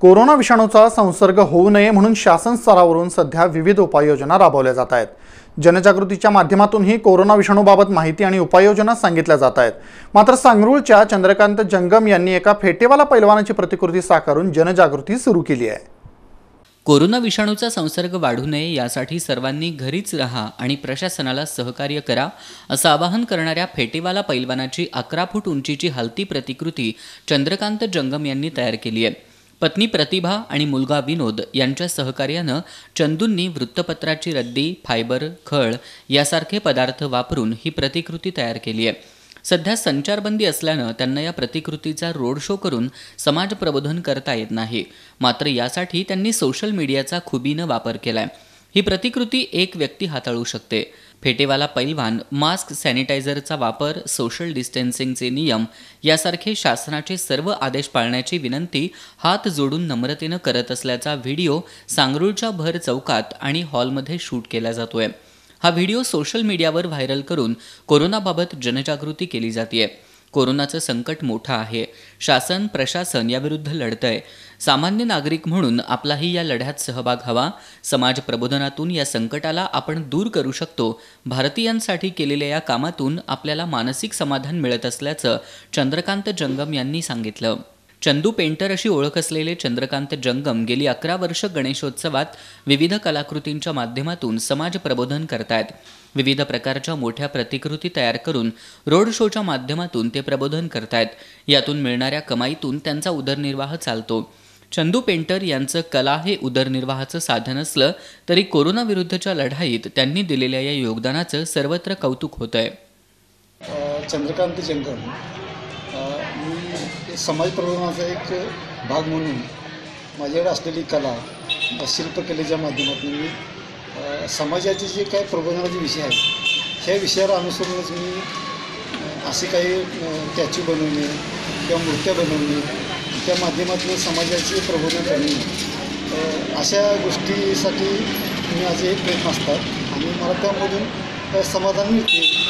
corona विषाणूचा संसर्ग होऊ नये म्हणून शासन स्तरावरून सध्या विविध उपाययोजना राबवल्या जात आहेत जनजागृतीच्या माध्यमातूनही कोरोना विषाणूबाबत माहिती आणि उपाययोजना सांगितल्या जात आहेत मात्र सांगरूळच्या चंद्रकांत जंगम यांनी एका फेटेवाला पैलवानाची प्रतिकृती साकारून जनजागृती सुरू केली आहे कोरोना विषाणूचा संसर्ग वाढू नये यासाठी सर्वांनी घरीच राहा आणि प्रशासनाला सहकार्य करा असं आवाहन करणाऱ्या फेटेवाला पैलवानाची अकरा फूट उंचीची हलती प्रतिकृती चंद्रकांत जंगम यांनी तयार केली आहे पत्नी प्रतिभा आणि मुलगा विनोद यांच्या सहकार्यानं चंदूंनी वृत्तपत्राची रद्दी फायबर खळ यासारखे पदार्थ वापरून ही प्रतिकृती तयार केली आहे सध्या संचारबंदी असल्यानं त्यांना या प्रतिकृतीचा रोड शो करून समाज प्रबोधन करता येत नाही मात्र यासाठी त्यांनी सोशल मीडियाचा खुबीनं वापर केला ही प्रतिकृती एक व्यक्ती हाताळू शकते फेटेवाला पैलवान मास्क सॅनिटायझरचा वापर सोशल डिस्टन्सिंगचे नियम यासारखे शासनाचे सर्व आदेश पाळण्याची विनंती हात जोडून नम्रतेनं करत असल्याचा व्हिडिओ सांगरूळच्या भर चौकात आणि हॉलमध्ये शूट केला जातोय हा व्हिडिओ सोशल मीडियावर व्हायरल करून कोरोनाबाबत जनजागृती केली जाते कोरोनाचं संकट मोठं आहे शासन प्रशासन याविरुद्ध आहे सामान्य नागरिक म्हणून आपलाही या लढ्यात सहभाग हवा समाज प्रबोधनातून या संकटाला आपण दूर करू शकतो भारतीयांसाठी केलेल्या या कामातून आपल्याला मानसिक समाधान मिळत असल्याचं चंद्रकांत जंगम यांनी सांगितलं चंदू पेंटर अशी ओळख असलेले चंद्रकांत जंगम गेली अकरा वर्ष गणेशोत्सवात विविध कलाकृतींच्या माध्यमातून समाज प्रबोधन करतायत विविध प्रकारच्या मोठ्या प्रतिकृती तयार करून रोड शोच्या माध्यमातून ते प्रबोधन करतायत यातून मिळणाऱ्या कमाईतून त्यांचा उदरनिर्वाह चालतो चंदू पेंटर यांचं कला हे उदरनिर्वाहाचं साधन असलं तरी कोरोनाविरुद्धच्या लढाईत त्यांनी दिलेल्या या योगदानाचं सर्वत्र कौतुक होत आहे चंद्रकांत जंगम समाज प्रबोधनाचा एक भाग म्हणून माझ्याकडे असलेली कला शिल्पकलेच्या माध्यमातून मी समाजाचे जे काही प्रबोधनाचे विषय आहेत ह्या विषयाला अनुसरूनच मी असे काही टॅच्यू बनवणे किंवा मूर्त्या बनवणे त्या माध्यमातून समाजाचे प्रबोधन करणे अशा गोष्टीसाठी माझे प्रयत्न असतात आणि मला त्यामधून समाधान मिळते